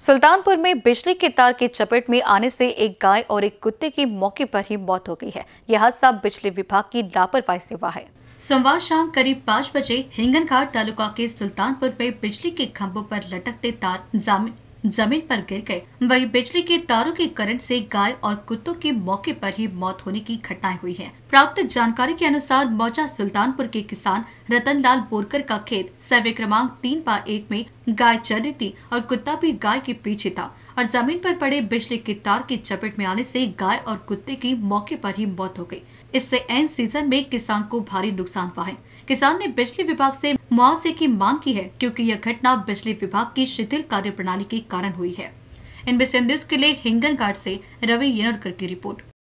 सुल्तानपुर में बिजली के तार के चपेट में आने से एक गाय और एक कुत्ते की मौके पर ही मौत हो गई है यह हादसा बिजली विभाग की लापरवाही सेवा है सोमवार शाम करीब पाँच बजे हिंगनघाट तालुका के सुल्तानपुर में बिजली के खम्भों पर लटकते तार जमीन पर गिर गए वहीं बिजली के तारों के करंट से गाय और कुत्तों की मौके पर ही मौत होने की घटनाएं हुई हैं। प्राप्त जानकारी के अनुसार मौजा सुल्तानपुर के किसान रतनलाल बोरकर का खेत सर्वे क्रमांक तीन बा एक में गाय चल रही थी और कुत्ता भी गाय के पीछे था और जमीन पर पड़े बिजली के तार की चपेट में आने से गाय और कुत्ते की मौके पर ही मौत हो गई इससे एन सीजन में किसान को भारी नुकसान हुआ है किसान ने बिजली विभाग से मुआवजे की मांग की है क्योंकि यह घटना बिजली विभाग की शिथिल कार्य प्रणाली के कारण हुई है इन बिस्ट के लिए हिंगन घाट से रवि येनरकर की रिपोर्ट